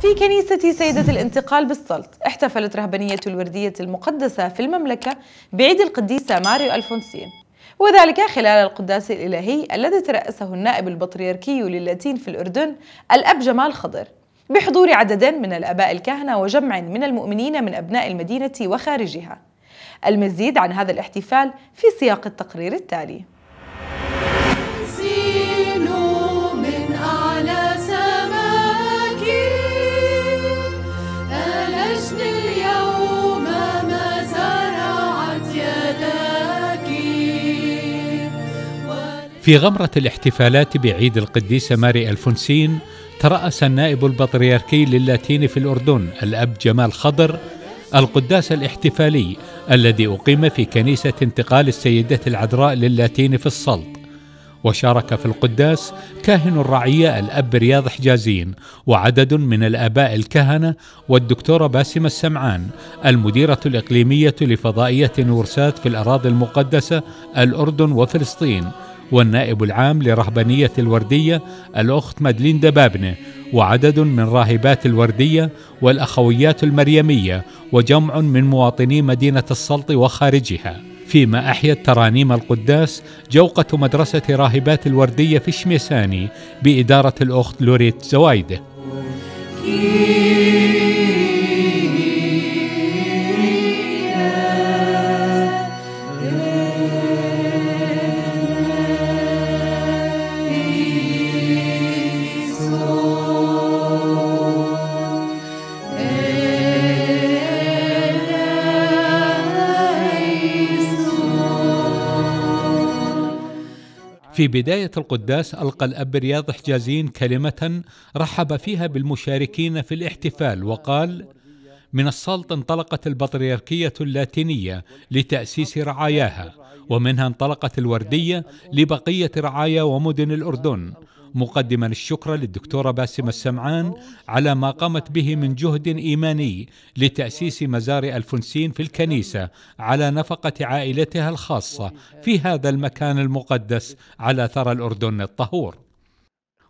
في كنيسة سيدة الانتقال بالسلط احتفلت رهبانية الوردية المقدسة في المملكة بعيد القديسة ماريو ألفونسين وذلك خلال القداس الإلهي الذي ترأسه النائب البطريركي للاتين في الأردن الأب جمال خضر بحضور عدد من الآباء الكهنة وجمع من المؤمنين من أبناء المدينة وخارجها المزيد عن هذا الاحتفال في سياق التقرير التالي في غمرة الاحتفالات بعيد القديسة ماري ألفونسين ترأس النائب البطريركي للاتين في الأردن الأب جمال خضر القداس الاحتفالي الذي أقيم في كنيسة انتقال السيدة العذراء للاتين في السلط وشارك في القداس كاهن الرعية الأب رياض حجازين وعدد من الآباء الكهنة والدكتورة باسمة السمعان المديرة الإقليمية لفضائية ورسات في الأراضي المقدسة الأردن وفلسطين والنائب العام لرهبانية الوردية الأخت مدلين دبابنة وعدد من راهبات الوردية والأخويات المريمية وجمع من مواطني مدينة السلط وخارجها فيما أحيت ترانيم القداس جوقة مدرسة راهبات الوردية في شميساني بإدارة الأخت لوريت زوايده في بداية القداس ألقى الأب رياض حجازين كلمة رحب فيها بالمشاركين في الاحتفال وقال من السلط انطلقت البطريركية اللاتينية لتأسيس رعاياها ومنها انطلقت الوردية لبقية رعايا ومدن الأردن مقدما الشكر للدكتورة باسمة السمعان على ما قامت به من جهد إيماني لتأسيس مزار ألفونسين في الكنيسة على نفقة عائلتها الخاصة في هذا المكان المقدس على ثرى الأردن الطهور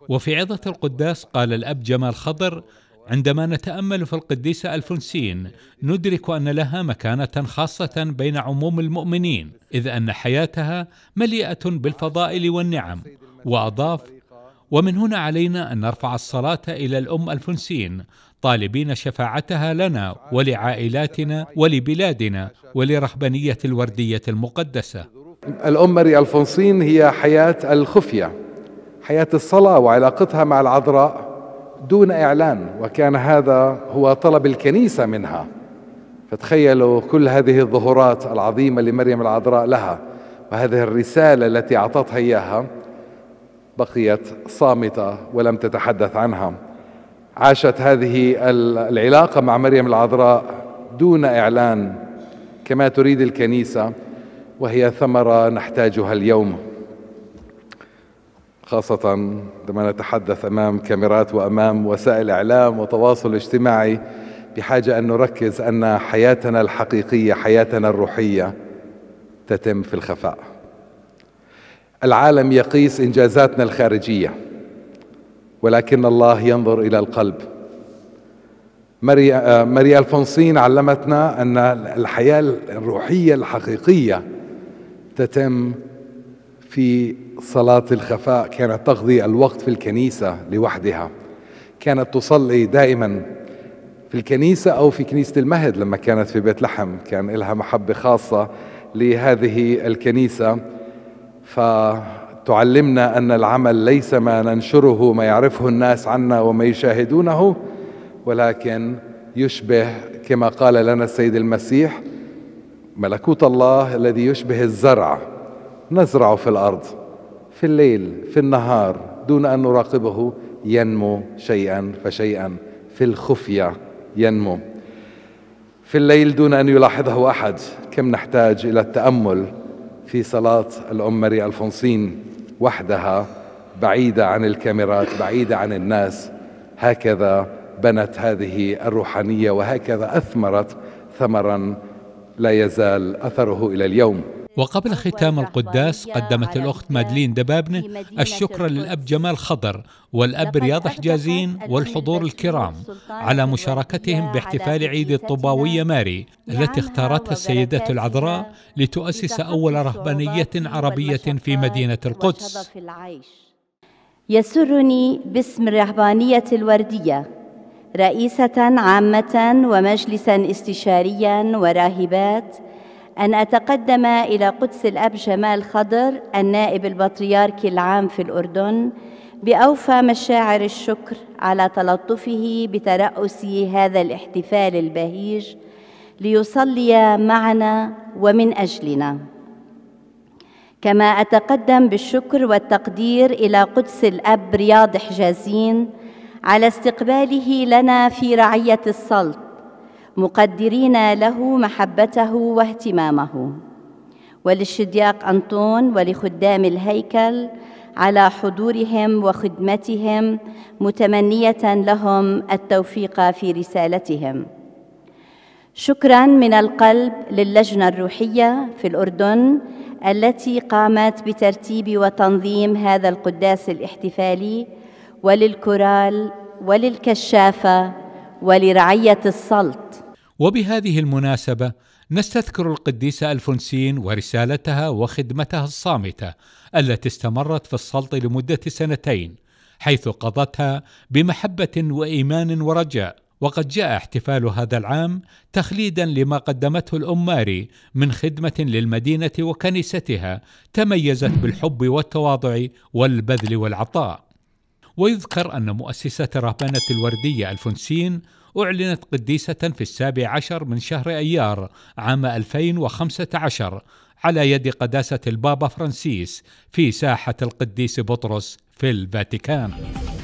وفي عظة القداس قال الأب جمال خضر عندما نتامل في القديسه الفونسين ندرك ان لها مكانه خاصه بين عموم المؤمنين اذ ان حياتها مليئه بالفضائل والنعم واضاف ومن هنا علينا أن نرفع الصلاة إلى الأم ألفونسين طالبين شفاعتها لنا ولعائلاتنا ولبلادنا ولرهبانية الوردية المقدسة الأم ماري ألفونسين هي حياة الخفية حياة الصلاة وعلاقتها مع العذراء دون إعلان وكان هذا هو طلب الكنيسة منها فتخيلوا كل هذه الظهورات العظيمة لمريم العذراء لها وهذه الرسالة التي أعطتها إياها بقيت صامتة ولم تتحدث عنها عاشت هذه العلاقة مع مريم العذراء دون إعلان كما تريد الكنيسة وهي ثمرة نحتاجها اليوم خاصة عندما نتحدث أمام كاميرات وأمام وسائل إعلام وتواصل اجتماعي بحاجة أن نركز أن حياتنا الحقيقية حياتنا الروحية تتم في الخفاء العالم يقيس انجازاتنا الخارجيه ولكن الله ينظر الى القلب ماريا آه، ماري الفونسين علمتنا ان الحياه الروحيه الحقيقيه تتم في صلاه الخفاء كانت تقضي الوقت في الكنيسه لوحدها كانت تصلي دائما في الكنيسة أو في كنيسة المهد لما كانت في بيت لحم كان لها محبة خاصة لهذه الكنيسة فتعلمنا أن العمل ليس ما ننشره ما يعرفه الناس عنا وما يشاهدونه ولكن يشبه كما قال لنا السيد المسيح ملكوت الله الذي يشبه الزرع نزرع في الأرض في الليل في النهار دون أن نراقبه ينمو شيئا فشيئا في الخفية ينمو في الليل دون أن يلاحظه أحد كم نحتاج إلى التأمل في صلاة الأم ماري ألفونسين وحدها بعيدة عن الكاميرات بعيدة عن الناس هكذا بنت هذه الروحانية وهكذا أثمرت ثمرا لا يزال أثره إلى اليوم وقبل ختام القداس قدمت الأخت مادلين دبابنة الشكر للأب جمال خضر والأب رياض حجازين والحضور الكرام على مشاركتهم باحتفال عيد الطباوية ماري التي اختارتها السيدة العذراء لتؤسس أول رهبانية عربية في مدينة القدس يسرني باسم الرهبانية الوردية رئيسة عامة ومجلسا استشاريا وراهبات أن أتقدم إلى قدس الأب جمال خضر النائب البطريركي العام في الأردن بأوفى مشاعر الشكر على تلطفه بترأس هذا الاحتفال البهيج ليصلي معنا ومن أجلنا كما أتقدم بالشكر والتقدير إلى قدس الأب رياض حجازين على استقباله لنا في رعية السلط مقدرين له محبته واهتمامه وللشدياق أنطون ولخدام الهيكل على حضورهم وخدمتهم متمنية لهم التوفيق في رسالتهم شكرا من القلب للجنة الروحية في الأردن التي قامت بترتيب وتنظيم هذا القداس الاحتفالي وللكورال وللكشافة ولرعية السلط وبهذه المناسبة نستذكر القديسة ألفونسين ورسالتها وخدمتها الصامتة التي استمرت في السلط لمدة سنتين حيث قضتها بمحبة وإيمان ورجاء وقد جاء احتفال هذا العام تخليدا لما قدمته الأماري من خدمة للمدينة وكنيستها تميزت بالحب والتواضع والبذل والعطاء ويذكر أن مؤسسة رهبنة الوردية الفونسين أعلنت قديسة في السابع عشر من شهر أيار عام 2015 على يد قداسة البابا فرانسيس في ساحة القديس بطرس في الفاتيكان.